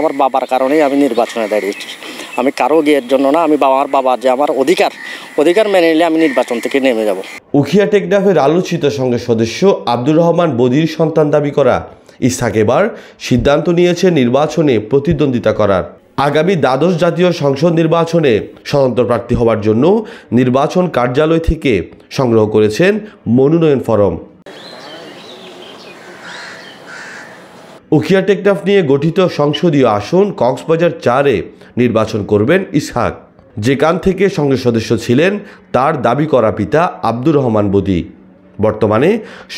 আমার বাবার কারণেই আমি নির্বাচনে দাঁড়িয়েছি আমি কারো গিয়ের জন্য না আমি বাবার বাবা যে আমার অধিকার অধিকার মেনে নিলে আমি নির্বাচন থেকে নেমে যাব উখিয়া টেকডাফের আলোচিত সঙ্গে সদস্য আব্দুর রহমান বদির সন্তান দাবি করা ইসাক এবার সিদ্ধান্ত নিয়েছে নির্বাচনে প্রতিদ্বন্দ্বিতা করার আগামী দ্বাদশ জাতীয় সংসদ নির্বাচনে স্বতন্ত্র প্রার্থী হওয়ার জন্য নির্বাচন কার্যালয় থেকে সংগ্রহ করেছেন মনোনয়ন ফরম উখিয়া টেকনাফ নিয়ে গঠিত সংসদীয় আসন কক্সবাজার চারে নির্বাচন করবেন ইসহাক যেখান থেকে সংসদ সদস্য ছিলেন তার দাবি করা পিতা আব্দুর রহমান বদি বর্তমানে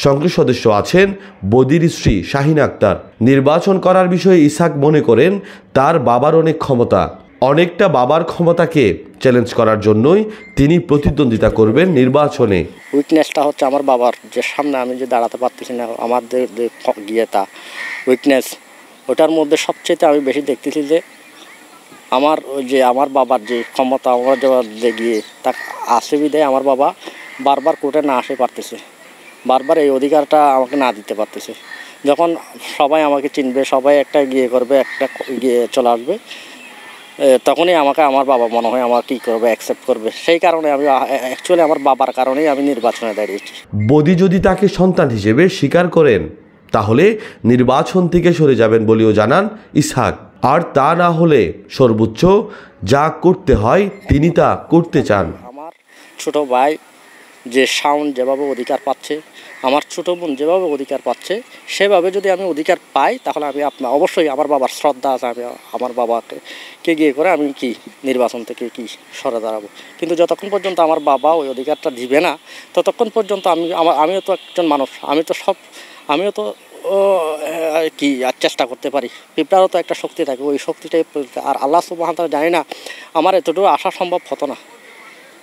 সংসদ সদস্য আছেন বদির স্ত্রী শাহিন আক্তার নির্বাচন করার বিষয়ে ইসাক মনে করেন তার বাবার অনেক ক্ষমতা অনেকটা বাবার ক্ষমতাকে চ্যালেঞ্জ করার জন্যই তিনি প্রতিদ্বন্দ্বিতা করবেন নির্বাচনে উইকনেসটা হচ্ছে আমার বাবার যে সামনে আমি যে দাঁড়াতে পারতেছি না আমাদের যে গিয়েতা উইকনেস ওটার মধ্যে সবচেয়ে আমি বেশি দেখতেছি যে আমার ওই যে আমার বাবার যে ক্ষমতা আমার যে গিয়ে তা আসুবিধায় আমার বাবা বারবার কোর্টে না আসে পারতেছে বারবার এই অধিকারটা আমাকে না দিতে পারতেছে যখন সবাই আমাকে চিনবে সবাই একটা গিয়ে করবে একটা গিয়ে চলে আসবে তখনই আমাকে আমার বাবা মনে হয় আমার কী করবে অ্যাকসেপ্ট করবে সেই কারণে আমি অ্যাকচুয়ালি আমার বাবার কারণেই আমি নির্বাচনে দাঁড়িয়েছি বদি যদি তাকে সন্তান হিসেবে স্বীকার করেন তাহলে নির্বাচন থেকে সরে যাবেন বলেও জানান ইসহাক আর তা না হলে সর্বোচ্চ যা করতে হয় তিনি তা করতে চান আমার ছোট ভাই যে সাউন্ড যেভাবে অধিকার পাচ্ছে আমার ছোটো বোন যেভাবে অধিকার পাচ্ছে সেভাবে যদি আমি অধিকার পাই তাহলে আমি আপনার অবশ্যই আমার বাবার শ্রদ্ধা আছে আমি আমার বাবাকে কে গিয়ে করে আমি কি নির্বাচন থেকে কি সরে দাঁড়াবো কিন্তু যতক্ষণ পর্যন্ত আমার বাবা ওই অধিকারটা দিবে না ততক্ষণ পর্যন্ত আমি আমার আমিও তো একজন মানুষ আমি তো সব আমিও তো কি আর চেষ্টা করতে পারি পিঁপড়ারও তো একটা শক্তি থাকে ওই শক্তিটাই আর আল্লাহ সুবাহ জানি না আমার এতটুকু আসা সম্ভব হতো না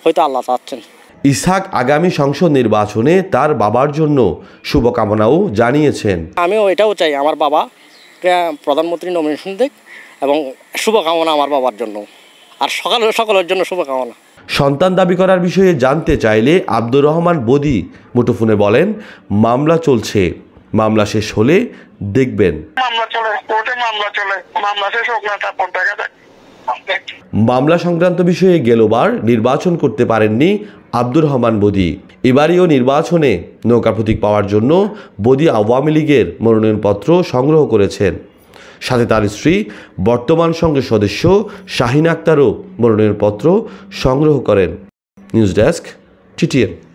হয়তো আল্লাহ চাচ্ছেন ইসাক আগামী সংসদ নির্বাচনে তার বাবার জন্য শুভকামনাও জানিয়েছেন আমিও এটাও চাই আমার বাবা প্রধানমন্ত্রী নমিনেশন দিক এবং শুভকামনা আমার বাবার জন্য আর সকাল সকলের জন্য শুভকামনা সন্তান দাবি করার বিষয়ে জানতে চাইলে আব্দুর রহমান বদি মুঠোফোনে বলেন মামলা চলছে মামলা শেষ হলে দেখবেন মামলা চলে কোর্টে মামলা চলে মামলা শেষ হোক না তারপর দেখা মামলা সংক্রান্ত বিষয়ে গেলবার নির্বাচন করতে পারেননি আব্দুর রহমান বদি এবারেও নির্বাচনে নৌকা প্রতীক পাওয়ার জন্য বদি আওয়ামী লীগের মনোনয়নপত্র সংগ্রহ করেছেন সাথে তার স্ত্রী বর্তমান সঙ্গে সদস্য শাহিন আক্তারও মনোনয়নপত্র সংগ্রহ করেন নিউজ ডেস্ক টিটিএন